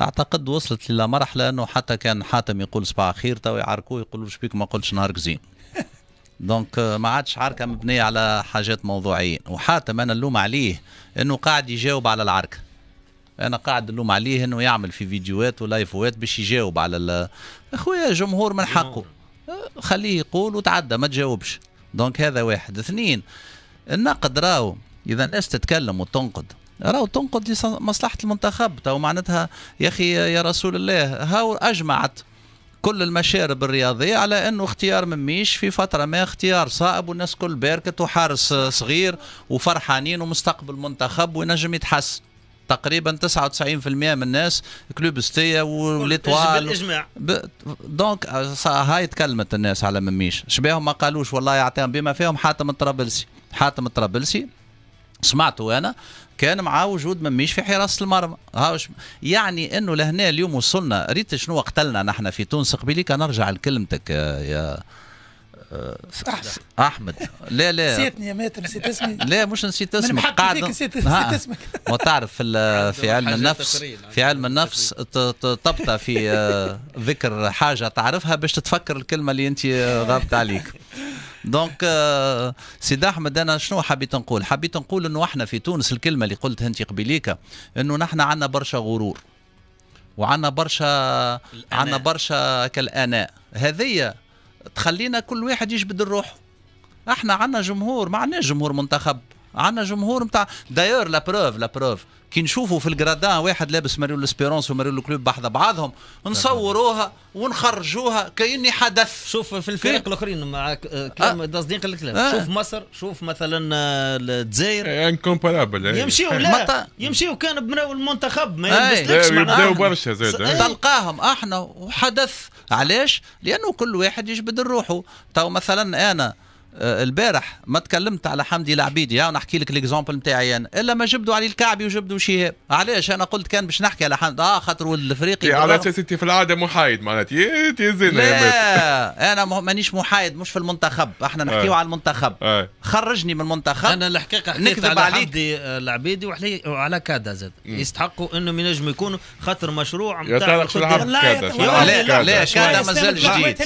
اعتقد وصلت الى مرحله انه حتى كان حاتم يقول صباح خير تو يعاركوه يقولوا له بيك ما قلتش نهارك زين دونك آه، ما عادش عركه مبنيه على حاجات موضوعيه وحاتم انا نلوم عليه انه قاعد يجاوب على العركه انا قاعد نلوم عليه انه يعمل في فيديوهات ولايفوات باش يجاوب على اخويا جمهور من حقه آه، خليه يقول وتعدى ما تجاوبش دونك هذا واحد اثنين النقد راهو اذا الناس تتكلم وتنقد راهو تنقض مصلحه المنتخب تو معناتها يا اخي يا رسول الله هاو اجمعت كل المشارب الرياضية على أنه اختيار مميش في فترة ما اختيار صائب والناس كل باركت وحارس صغير وفرحانين ومستقبل منتخب وينجم يتحسن تقريبا 99% من الناس كلوب ستيا وليتوال بالاجماع ب... دونك هاي تكلمت الناس على مميش شبيهم ما قالوش والله يعطيهم بما فيهم حاتم الطرابلسي حاتم الطرابلسي سمعته انا كان مع وجود مميش في حراسه المرمى هاوش يعني انه لهنا اليوم وصلنا ريت شنو قتلنا نحن في تونس قبيلك نرجع لكلمتك آه، يا آه، احمد لا لا نسيتني يا مات نسيت اسمي لا مش نسيت اسمك قاعد نسيت اسمك وتعرف في في علم النفس في علم النفس تبطى في آه، ذكر حاجه تعرفها باش تتفكر الكلمه اللي انت غابت عليك دونك سيدي احمد انا شنو حبيت نقول؟ حبيت نقول انه احنا في تونس الكلمه اللي قلتها انت قبيليك انه نحن عندنا برشا غرور وعندنا برشا عندنا برشا كالاناء هذيا تخلينا كل واحد يجبد الروح احنا عندنا جمهور ما عندناش جمهور منتخب عندنا جمهور نتاع دايور لا بروف لا بروف كي نشوفوا في الجرادان واحد لابس ماريو لسبيرونس وماريو كلوب بحذا بعضهم نصوروها ونخرجوها كاني حدث شوف في الفرق الاخرين مع آه. كلام تصديق الكلام آه. شوف مصر شوف مثلا آه، الجزائر انكومبارابل إيه، إيه. يمشيوا لا يمشيوا كان بناو المنتخب ما يلبسلكش إيه. آه. يبداو برشا زاد تلقاهم احنا وحدث علاش لانه كل واحد يجبد روحه تو مثلا انا آه، البارح ما تكلمت على حمدي العبيدي يعني نحكي لك الاكزامبل نتاعي انا الا ما جبدوا علي الكعبي وجبدوا شهاب علاش انا قلت كان باش نحكي على حمد اه خاطر الافريقي إيه، على اساس انت في العاده محايد معناتها تيزينا لا انا مانيش محايد مش في المنتخب احنا نحكيو آه. على المنتخب آه. خرجني من المنتخب انا الحقيقه حكيت على عليك. حمدي العبيدي وعلى كادا زاد يستحقوا انهم ينجموا يكونوا خاطر مشروع نتاع لا لا لا كادا مازال جديد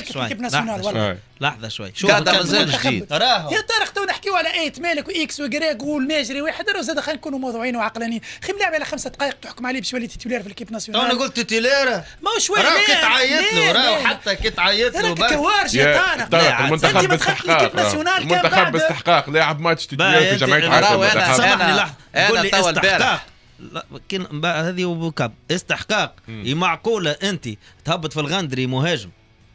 لحظه شوي كادا مازال جديد اكيد تراهم يا طارق تو نحكيو على ايت مالك واكس وكريك والماجري واحد راه زاد خلينا نكونوا موضوعيين وعقلانيين خي ملعب على خمسه دقائق تحكم عليه باش يولي تيتولير في الكيب ناسيونال طيب، انا قلت تيتولير هو شويه راهو كي تعيط له راهو حتى كي تعيط له كوارج يا طارق المنتخب باستحقاق المنتخب باستحقاق لاعب ماتش تيتولير في جمعيه عرب المنتخب سامحني لحظه انا لي استحقاق لا كان هذه وبوكاب استحقاق معقوله انت تهبط في الغندري مهاجم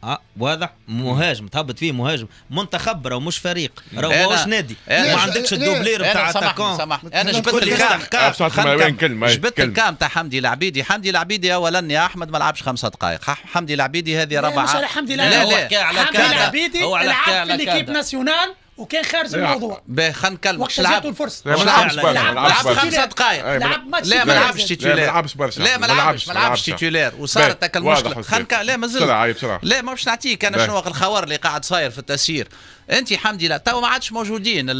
اه واضح مهاجم تهبط فيه مهاجم منتخب راه مش فريق راه واش نادي ما عندكش الدوبلير بتاع اتاكون انا جبت الكام جبت الكام تاع حمدي العبيدي حمدي العبيدي اولا يا احمد ما لعبش خمسه دقائق حمدي العبيدي هذه ربع مش على حمدي العبيدي لا لا حمدي العبيدي لعب في ليكيب ناسيونال وكان خارج الموضوع باهي خلينا نكلم وقت جاتو الفرصه ما لعبش لعب خمسة دقائق لعب ماتش لا ما لعبش تيتولير لا ما لعبش برشا لا ما لعبش ما لعبش تيتولير وصارت هكا المشكله خلينا لا مازلت لا ما باش نعطيك انا شنو الخوار اللي قاعد صاير في التسيير انت حمدي لا تو ما عادش موجودين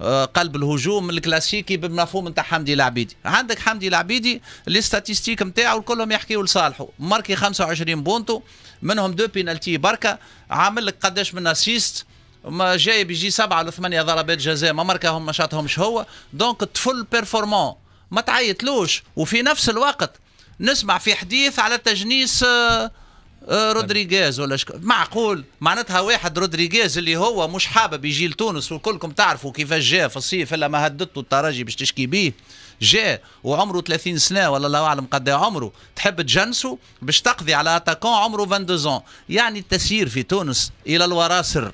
آه، قلب الهجوم الكلاسيكي بالمفهوم نتاع حمدي العبيدي عندك حمدي العبيدي لي ستاتيستيك نتاعو كلهم يحكيو لصالحه ماركي 25 بونتو منهم دو بينالتي بركه عامل لك قداش من اسيست ما جاي بيجي سبعه ولا ثمانيه ضربات جزاء ما ماركاهم ما شاطهمش هو دونك طفل بيرفورمون ما تعيطلوش وفي نفس الوقت نسمع في حديث على تجنيس آه، آه، رودريغيز ولا شك... معقول معناتها واحد رودريغيز اللي هو مش حابب يجي لتونس وكلكم تعرفوا كيفاش جاء في الصيف الا ما هددته الترجي باش تشكي بيه جاء وعمره 30 سنه ولا الله اعلم قد إيه عمره تحب تجنسه باش تقضي على اتاكون عمره 22 يعني التسيير في تونس الى الوراسر